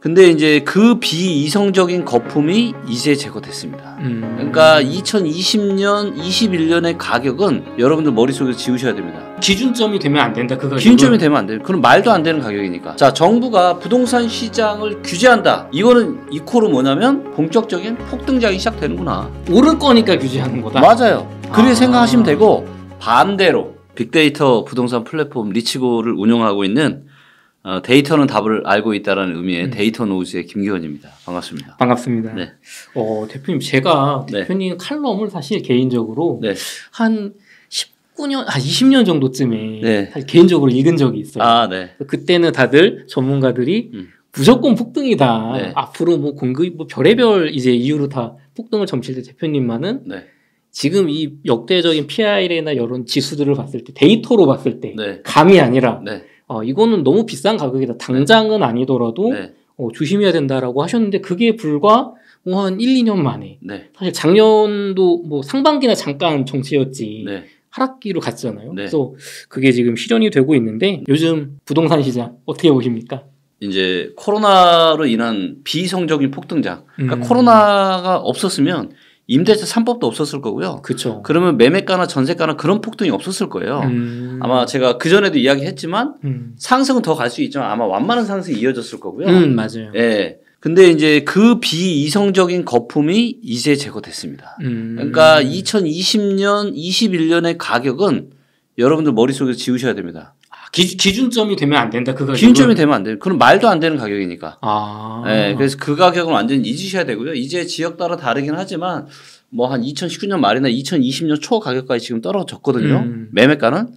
근데 이제 그 비이성적인 거품이 이제 제거됐습니다. 음. 그러니까 2020년, 21년의 가격은 여러분들 머릿속에 지우셔야 됩니다. 기준점이 되면 안 된다. 그거 기준점이 되면 안 돼요. 그럼 말도 안 되는 가격이니까. 자, 정부가 부동산 시장을 규제한다. 이거는 이코로 뭐냐면 본격적인 폭등장이 시작되는구나. 오를 거니까 규제하는 거다. 맞아요. 그렇게 아. 생각하시면 되고 반대로 빅데이터 부동산 플랫폼 리치고를 운영하고 있는 어, 데이터는 답을 알고 있다라는 의미의 음. 데이터 노즈의 김기원입니다 반갑습니다. 반갑습니다. 네. 어, 대표님 제가 네. 대표님 네. 칼럼을 사실 개인적으로 네. 한 19년, 아, 20년 정도쯤에 네. 개인적으로 읽은 적이 있어요. 아, 네. 그때는 다들 전문가들이 음. 무조건 폭등이다. 앞으로 뭐 공급 뭐 별의별 이제 이유로 다 폭등을 점칠 때 대표님만은 지금 이 역대적인 PIR이나 여론 지수들을 봤을 때 데이터로 봤을 때 감이 아니라 네. 어, 이거는 너무 비싼 가격이다. 당장은 아니더라도 네. 어, 조심해야 된다라고 하셨는데 그게 불과 뭐 한 1, 2년 만에 네. 사실 작년도 뭐 상반기나 잠깐 정체였지 네. 하락기로 갔잖아요. 네. 그래서 그게 지금 실현이 되고 있는데 요즘 부동산 시장 어떻게 보십니까? 이제 코로나로 인한 비성적인 폭등장. 그러니까 음. 코로나가 없었으면 임대차 3법도 없었을 거고요. 그렇 그러면 매매가나 전세가나 그런 폭등이 없었을 거예요. 음. 아마 제가 그 전에도 이야기했지만 음. 상승은 더 갈 수 있지만 아마 완만한 상승이 이어졌을 거고요. 음, 맞아요. 예. 근데 이제 그 비이성적인 거품이 이제 제거됐습니다. 음. 그러니까 2020년, 21년의 가격은 여러분들 머릿속에서 지우셔야 됩니다. 기, 기준점이 되면 안 된다. 그 가격. 기준점이 되면 안 돼요. 그럼 말도 안 되는 가격이니까. 아. 네, 그래서 그 가격은 완전히 잊으셔야 되고요. 이제 지역 따라 다르긴 하지만 뭐 한 2019년 말이나 2020년 초 가격까지 지금 떨어졌거든요. 음. 매매가는.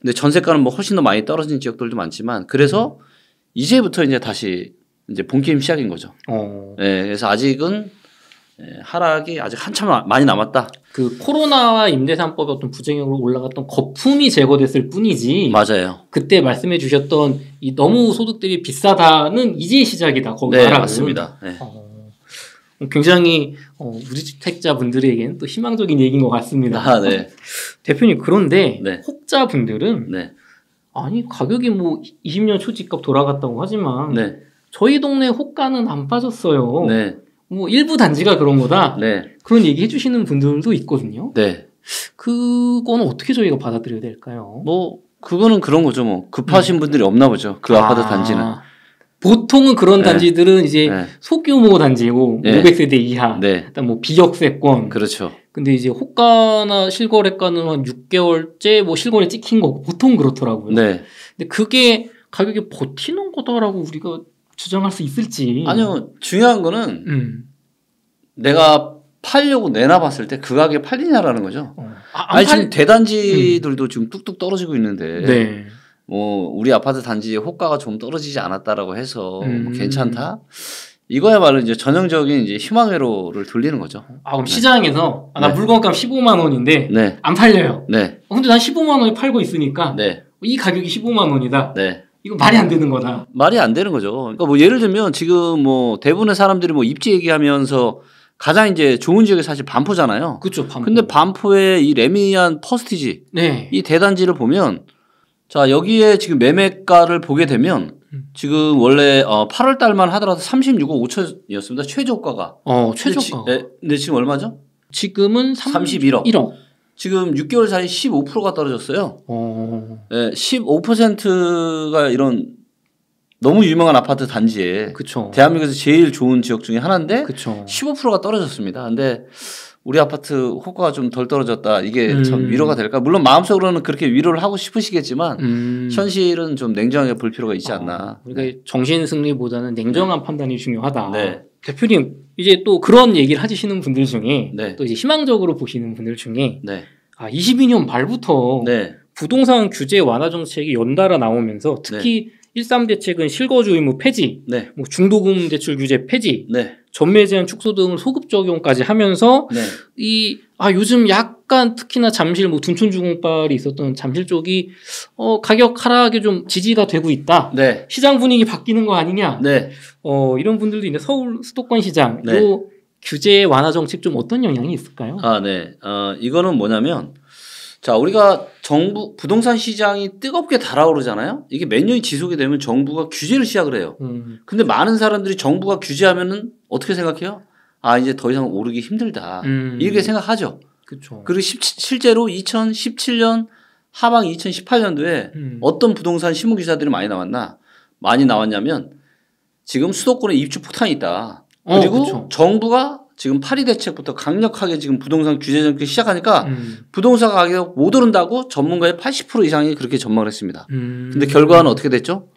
근데 전세가는 뭐 훨씬 더 많이 떨어진 지역들도 많지만 그래서 음. 이제부터 이제 다시 이제 본 게임 시작인 거죠. 어. 네, 그래서 아직은 예, 하락이 아직 한참 많이 남았다. 그 코로나와 임대산법의 어떤 부작용으로 올라갔던 거품이 제거됐을 뿐이지. 맞아요. 그때 말씀해 주셨던 이 너무 소득들이 비싸다는 이제 시작이다. 거기 네, 맞습니다. 네. 어, 어, 굉장히 어, 우리 주택자 분들에게는 또 희망적인 얘기인 것 같습니다. 아, 네. 대표님 그런데 네. 혹자 분들은 네. 아니 가격이 뭐 20년 초지값 돌아갔다고 하지만 네. 저희 동네 호가는 안 빠졌어요. 네. 뭐 일부 단지가 그런 거다. 네. 그런 얘기 해주시는 분들도 있거든요. 네. 그거는 어떻게 저희가 받아들여야 될까요? 뭐 그거는 그런 거죠. 뭐 급하신 음. 분들이 없나 보죠. 그 아. 아파트 단지는. 보통은 그런 네. 단지들은 이제 네. 소규모 단지고 네. 500세대 이하, 네. 일단 뭐 비역세권. 그렇죠. 근데 이제 호가나 실거래가는 한 6개월째 뭐 실거래 찍힌 거 보통 그렇더라고요. 네. 근데 그게 가격이 버티는 거다라고 우리가 주정할수 있을지. 아니요. 중요한 거는 음. 내가 팔려고 내놔봤을 때 그가격에 팔리냐라는 거죠. 어. 아, 니 팔... 지금 대단지들도 음. 지금 뚝뚝 떨어지고 있는데 네. 뭐 우리 아파트 단지의 호가가 좀 떨어지지 않았다라고 해서 뭐 음. 뭐 괜찮다. 이거야말로 이제 전형적인 이제 희망회로를 돌리는 거죠. 아 그럼 네. 시장에서 아, 나 네. 물건값 15만 원인데 네. 안 팔려요. 네. 어, 근데 난 15만 원에 팔고 있으니까 네. 이 가격이 15만 원이다. 네. 이거 말이 안 되는 거다. 말이 안 되는 거죠. 그러니까 뭐 예를 들면 지금 뭐 대부분의 사람들이 뭐 입지 얘기하면서 가장 이제 좋은 지역이 사실 반포잖아요. 그렇죠. 반포. 근데 반포의 이 레미안 퍼스티지 네. 이 대단지를 보면 자 여기에 지금 매매가를 보게 되면 음. 지금 원래 어 8월 달만 하더라도 36억 5천이었습니다. 최저가가. 어 최저가. 근데, 지, 네, 근데 지금 얼마죠? 지금은 3 31억. 1억. 지금 6개월 사이 에 15%가 떨어졌어요. 오. 네, 15%가 이런 너무 유명한 아파트 단지에 그쵸. 대한민국에서 제일 좋은 지역 중에 하나인데 그쵸. 15%가 떨어졌습니다. 근데 우리 아파트 호가가 좀 덜 떨어졌다. 이게 음. 참 위로가 될까? 물론 마음속으로는 그렇게 위로를 하고 싶으시겠지만 음. 현실은 좀 냉정하게 볼 필요가 있지 아, 않나. 아, 그러니까 네. 정신 승리보다는 냉정한 네. 판단이 중요하다. 네. 대표님 이제 또 그런 얘기를 하시는 분들 중에 네. 또 이제 희망적으로 보시는 분들 중에 네. 아 22년 말부터 네. 부동산 규제 완화 정책이 연달아 나오면서 특히 네. 일삼 대책은 실거주 의무 폐지, 네. 뭐 중도금 대출 규제 폐지, 네. 전매 제한 축소 등 소급 적용까지 하면서 네. 이아 요즘 약간 특히나 잠실 뭐 둔촌주공발이 있었던 잠실 쪽이 어 가격 하락에 좀 지지가 되고 있다. 네. 시장 분위기 바뀌는 거 아니냐. 네. 어 이런 분들도 있는데 서울 수도권 시장 네. 요 규제 완화 정책 좀 어떤 영향이 있을까요? 아 네. 어 이거는 뭐냐면 자, 우리가 정부 부동산 시장이 뜨겁게 달아오르잖아요. 이게 몇 년이 지속이 되면 정부가 규제를 시작을 해요. 음. 근데 많은 사람들이 정부가 규제하면은 어떻게 생각해요? 아, 이제 더 이상 오르기 힘들다. 음. 이렇게 생각하죠. 그렇 그리고 1 실제로 2017년 하반 2018년도에 음. 어떤 부동산 신문 기사들이 많이 나왔나? 많이 나왔냐면 지금 수도권에 입주 폭탄이 있다. 어, 그리고 어, 정부가 지금 파리 대책부터 강력하게 지금 부동산 규제 정책 시작하니까 음. 부동산 가격 못 오른다고 전문가의 80% 이상이 그렇게 전망을 했습니다. 음. 근데 결과는 어떻게 됐죠?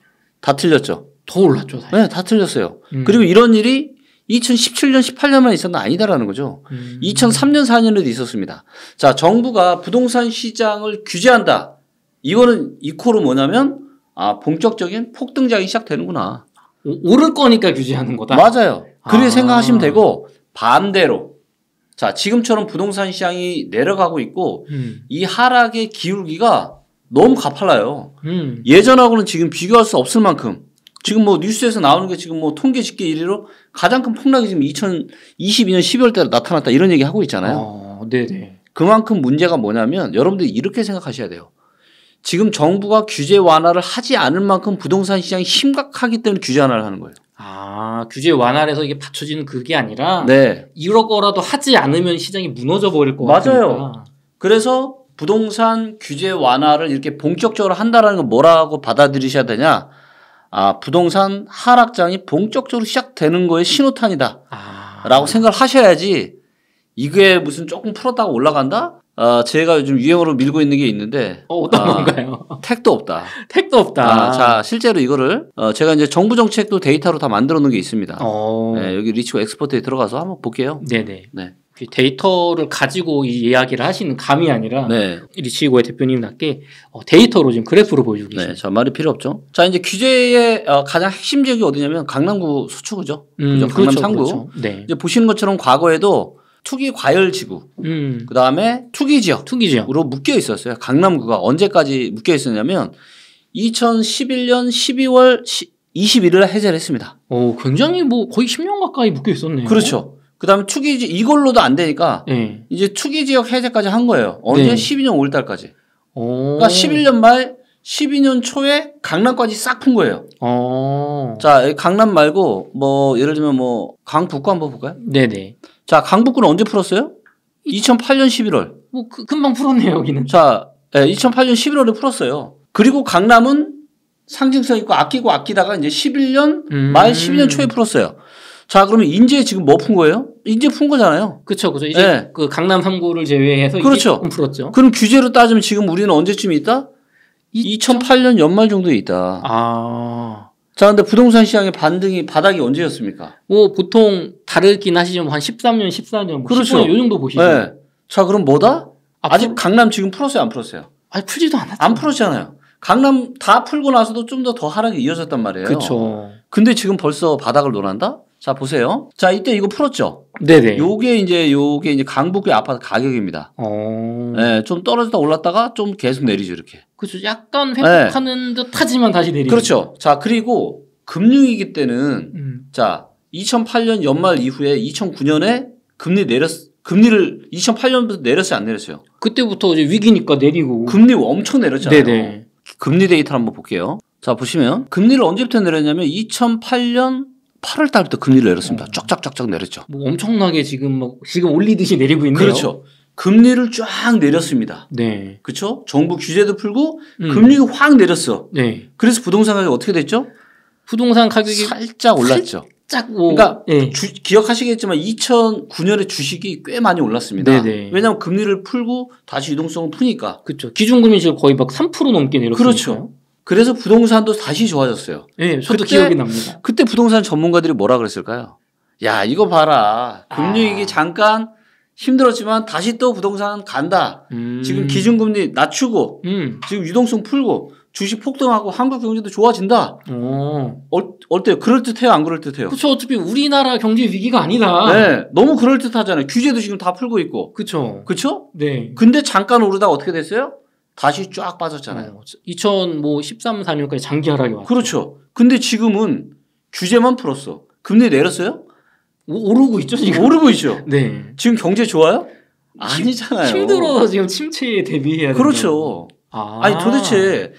다 틀렸죠. 더 올랐죠. 사실. 네, 다 틀렸어요. 음. 그리고 이런 일이 2017년, 18년만 있었나 아니다라는 거죠. 음. 2003년, 4년에도 있었습니다. 자, 정부가 부동산 시장을 규제한다. 이거는 이코로 뭐냐면 아 본격적인 폭등장이 시작되는구나. 오를 거니까 규제하는 거다. 맞아요. 그렇게 아. 생각하시면 되고 반대로 자 지금처럼 부동산 시장이 내려가고 있고 음. 이 하락의 기울기가 너무 가팔라요. 음. 예전하고는 지금 비교할 수 없을 만큼 지금 뭐 뉴스에서 나오는 게 지금 뭐 통계 집계 1위로 가장 큰 폭락이 지금 2022년 12월 달에 나타났다 이런 얘기 하고 있잖아요. 어, 네네. 네. 그만큼 문제가 뭐냐면 여러분들이 이렇게 생각하셔야 돼요. 지금 정부가 규제 완화를 하지 않을 만큼 부동산 시장이 심각하기 때문에 규제 완화를 하는 거예요. 아 규제 완화해서 이게 받쳐지는 그게 아니라 네. 이런 거라도 하지 않으면 시장이 무너져 버릴 거 같아요. 맞아요. 그래서 부동산 규제 완화를 이렇게 본격적으로 한다라는 건 뭐라고 받아들이셔야 되냐? 아 부동산 하락장이 본격적으로 시작되는 거에 신호탄이다라고 아. 생각을 하셔야지 이게 무슨 조금 풀었다가 올라간다? 아, 제가 요즘 유행으로 밀고 있는 게 있는데 어, 어떤 아, 건가요? 택도 없다. 택도 없다. 아, 자, 실제로 이거를 어, 제가 이제 정부 정책도 데이터로 다 만들어 놓은 게 있습니다. 어. 네, 여기 리치고 엑스포트에 들어가서 한번 볼게요. 네네. 네. 그 데이터를 가지고 이 이야기를 하시는 감이 아니라 네. 리치고의 대표님답게 어, 데이터로 지금 그래프로 보여주고 네, 계십니다. 네, 자 말이 필요 없죠. 자 이제 규제의 어, 가장 핵심 적이 어디냐면 강남구 수축구죠. 음, 그렇죠? 강남 구 그렇죠. 네. 이제 보시는 것처럼 과거에도 투기 과열 지구, 음. 그 다음에 투기 지역, 투기 지역으로 묶여 있었어요. 강남구가 언제까지 묶여 있었냐면 2011년 12월 21일 에 해제를 했습니다. 오, 굉장히 뭐 거의 10년 가까이 묶여 있었네요. 그렇죠. 그다음에 투기 지 이걸로도 안 되니까 네. 이제 투기 지역 해제까지 한 거예요. 언제 네. 12년 5월 달까지. 오. 그러니까 11년 말 12년 초에 강남까지 싹 푼 거예요. 오. 어. 자, 강남 말고 뭐 예를 들면 뭐 강북구 한번 볼까요? 네, 네. 자, 강북구는 언제 풀었어요? 2008년 11월. 뭐 그, 금방 풀었네요, 여기는. 자, 예, 2008년 11월에 풀었어요. 그리고 강남은 상징성 있고 아끼고 아끼다가 이제 11년 음. 말 12년 초에 풀었어요. 자, 그러면 인제 지금 뭐 푼 거예요? 인제 푼 거잖아요. 그렇죠. 그렇죠. 이제 예. 그 강남 3구를 제외해서 그렇죠. 풀었죠. 그럼 규제로 따지면 지금 우리는 언제쯤 있다? 2008년 연말 정도에 있다. 아. 자, 근데 부동산 시장의 반등이 바닥이 언제였습니까? 뭐 보통 다르긴 하시지만 한 13년, 14년, 그렇죠. 15년 요 정도 보시죠. 네. 자 그럼 뭐다? 아, 직 풀... 강남 지금 풀었어요, 안 풀었어요? 아니 풀지도 않았죠. 안 풀었잖아요. 강남 다 풀고 나서도 좀더더 하락이 이어졌단 말이에요. 그렇죠. 근데 지금 벌써 바닥을 논한다? 자 보세요. 자 이때 이거 풀었죠. 네네. 요게 이제 요게 이제 강북구 아파트 가격입니다. 어. 네, 좀 떨어졌다 올랐다가 좀 계속 내리죠 이렇게. 그렇죠. 약간 회복하는 네. 듯하지만 다시 내리죠. 그렇죠. 자 그리고 금융위기 때는 음. 자 2008년 연말 이후에 2009년에 금리 내렸 금리를 2008년부터 내렸어요 안 내렸어요? 그때부터 이제 위기니까 내리고 금리 엄청 내렸잖아요. 네네. 금리 데이터를 한번 볼게요. 자 보시면 금리를 언제부터 내렸냐면 2008년 8월 달부터 금리를 내렸습니다. 어. 쫙쫙쫙쫙 내렸죠. 뭐 엄청나게 지금 막 지금 올리듯이 내리고 있네요. 그렇죠. 금리를 쫙 내렸습니다. 네. 그렇죠? 정부 규제도 풀고 음. 금리가 확 내렸어. 네. 그래서 부동산 가격이 어떻게 됐죠? 부동산 가격이 살짝 올랐죠. 살짝 뭐 그러니까 네. 주, 기억하시겠지만 2009년에 주식이 꽤 많이 올랐습니다. 네네. 왜냐하면 금리를 풀고 다시 유동성을 푸니까. 그렇죠. 기준금리 지금 거의 막 3% 넘게 내렸으니까요. 그렇죠. 그래서 부동산도 다시 좋아졌어요. 네, 저도 그때, 기억이 납니다. 그때 부동산 전문가들이 뭐라 그랬을까요? 야, 이거 봐라. 금리 아. 위기 아. 잠깐 힘들었지만 다시 또 부동산 간다. 음. 지금 기준금리 낮추고 음. 지금 유동성 풀고 주식 폭등하고 한국 경제도 좋아진다. 어. 어, 때요 그럴듯해요? 안 그럴듯해요? 그렇죠. 어차피 우리나라 경제 위기가 아니다. 네. 너무 그럴듯하잖아요. 규제도 지금 다 풀고 있고. 그렇죠. 그렇죠? 네. 근데 잠깐 오르다 어떻게 됐어요? 다시 쫙 빠졌잖아요. 2013, 어, 4년까지 장기 하락이 왔고. 그렇죠. 근데 지금은 규제만 풀었어. 금리 내렸어요? 오, 오르고 있죠, 지금. 오르고 있죠. 네. 지금 경제 좋아요? 아니잖아요. 힘들어서 지금 침체에 대비해야 돼요. 그렇죠. 아. 아니 도대체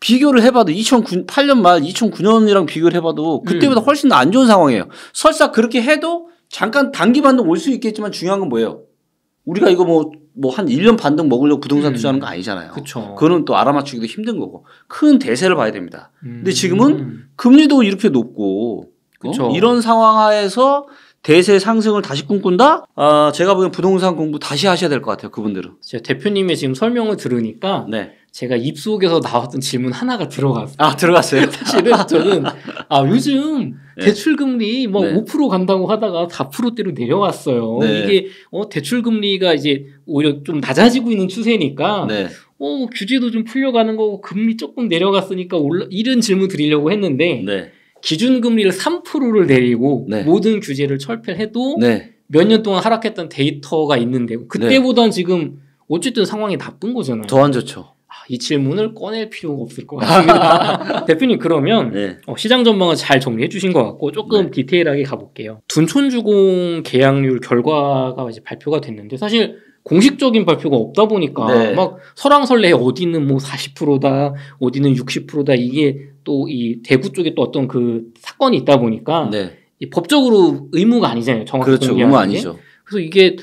비교를 해봐도 2008년 말 2009년이랑 비교를 해봐도 그때보다 음. 훨씬 더 안 좋은 상황이에요. 설사 그렇게 해도 잠깐 단기 반등 올 수 있겠지만 중요한 건 뭐예요? 우리가 이거 뭐, 뭐한 1년 반등 먹으려고 부동산 음. 투자하는 거 아니잖아요. 그쵸. 그거는 또 알아맞추기도 힘든 거고. 큰 대세를 봐야 됩니다. 음. 근데 지금은 금리도 이렇게 높고 어? 이런 상황 하에서 대세 상승을 다시 꿈꾼다? 아, 제가 보기엔 부동산 공부 다시 하셔야 될 것 같아요. 그분들은. 대표님의 지금 설명을 들으니까 네. 제가 입속에서 나왔던 질문 하나가 들어갔어요. 아, 들어갔어요? 사실은 저는, 아, 요즘 네. 대출금리 뭐 네. 5% 간다고 하다가 4%대로 내려왔어요. 네. 이게, 어, 대출금리가 이제 오히려 좀 낮아지고 있는 추세니까, 네. 어, 규제도 좀 풀려가는 거고, 금리 조금 내려갔으니까 올라, 이런 질문 드리려고 했는데, 기준금리를 3%를 내리고, 모든 규제를 철폐해도, 몇 년 동안 하락했던 데이터가 있는데, 그때보단 지금, 어쨌든 상황이 나쁜 거잖아요. 더 안 좋죠. 아, 이 질문을 꺼낼 필요가 없을 것 같습니다. 대표님 그러면 네. 어, 시장 전망을 잘 정리해 주신 것 같고 조금 네. 디테일하게 가볼게요. 둔촌주공 계약률 결과가 이제 발표가 됐는데 사실 공식적인 발표가 없다 보니까 네. 막 설왕설래 어디는 뭐 40%다 어디는 60%다 이게 또 이 대구 쪽에 또 어떤 그 사건이 있다 보니까 네. 법적으로 의무가 아니잖아요. 정확히 그렇죠. 의무 아니죠. 그래서 이게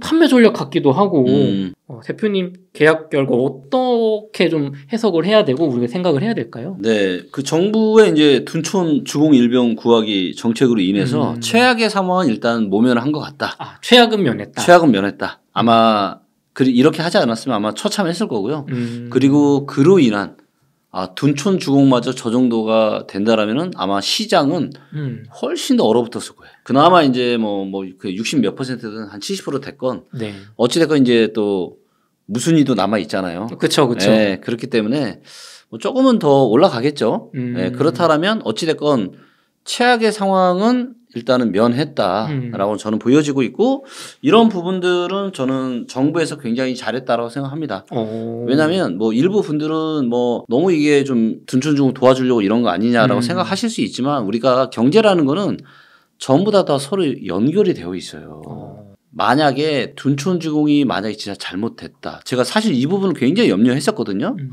판매 전략 같기도 하고 음. 어, 대표님 계약 결과 어떻게 좀 해석을 해야 되고 우리가 생각을 해야 될까요? 네, 그 정부의 이제 둔촌 주공 일병 구하기 정책으로 인해서 음. 최악의 상황은 일단 모면한 것 같다. 아, 최악은 면했다. 최악은 면했다. 아마 그 이렇게 하지 않았으면 아마 처참했을 거고요. 음. 그리고 그로 인한 아, 둔촌 주공마저 저 정도가 된다라면은 아마 시장은 음. 훨씬 더 얼어붙었을 거예요. 그나마 이제 뭐, 뭐, 그60 몇 퍼센트든 한 70% 됐건. 네. 어찌됐건 이제 또무슨이도 남아 있잖아요. 그쵸, 그쵸. 네, 그렇기 때문에 뭐 조금은 더 올라가겠죠. 음. 네, 그렇다라면 어찌됐건 최악의 상황은 일단은 면했다라고 음. 저는 보여지고 있고 이런 부분들은 저는 정부에서 굉장히 잘했다라고 생각합니다. 오. 왜냐하면 뭐 일부 분들은 뭐 너무 이게 좀 둔촌중 도와주려고 이런 거 아니냐라고 음. 생각하실 수 있지만 우리가 경제라는 거는 전부 다, 다 서로 연결이 되어 있어요. 오. 어. 만약에 둔촌주공이 만약에 진짜 잘못했다. 제가 사실 이 부분을 굉장히 염려했었거든요. 음.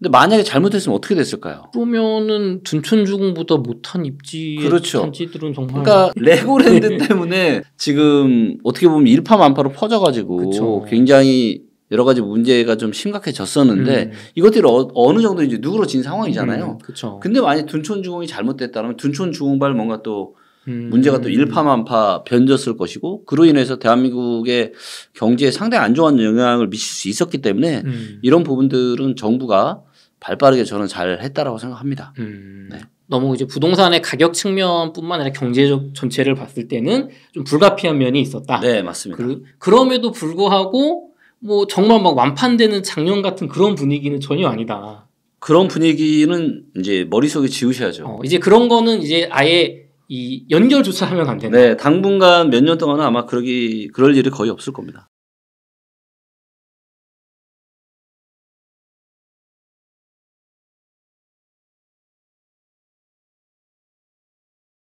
근데 만약에 잘못했으면 어떻게 됐을까요? 그러면은 둔촌주공보다 못한 입지 그렇죠. 단지들은 정말 그러니까 레고랜드 네. 때문에 지금 어떻게 보면 일파만파로 퍼져가지고 그쵸. 굉장히 여러 가지 문제가 좀 심각해졌었는데 음. 이것들이 어, 느 정도 이제 누그러진 상황이잖아요. 음, 근데 만약 둔촌주공이 잘못됐다면 둔촌주공발 뭔가 또 음. 문제가 또 일파만파 변졌을 것이고 그로 인해서 대한민국의 경제에 상당히 안 좋은 영향을 미칠 수 있었기 때문에 음. 이런 부분들은 정부가 발빠르게 저는 잘 했다라고 생각합니다. 음. 네. 너무 이제 부동산의 가격 측면뿐만 아니라 경제적 전체를 봤을 때는 좀 불가피한 면이 있었다. 네, 맞습니다. 그, 럼에도 불구하고 뭐 정말 막 완판되는 작년 같은 그런 분위기는 전혀 아니다. 그런 분위기는 이제 머릿속에 지우셔야죠. 어, 이제 그런 거는 이제 아예 이 연결조차 하면 안 된다. 네, 당분간 몇 년 동안은 아마 그러기 그럴 일이 거의 없을 겁니다.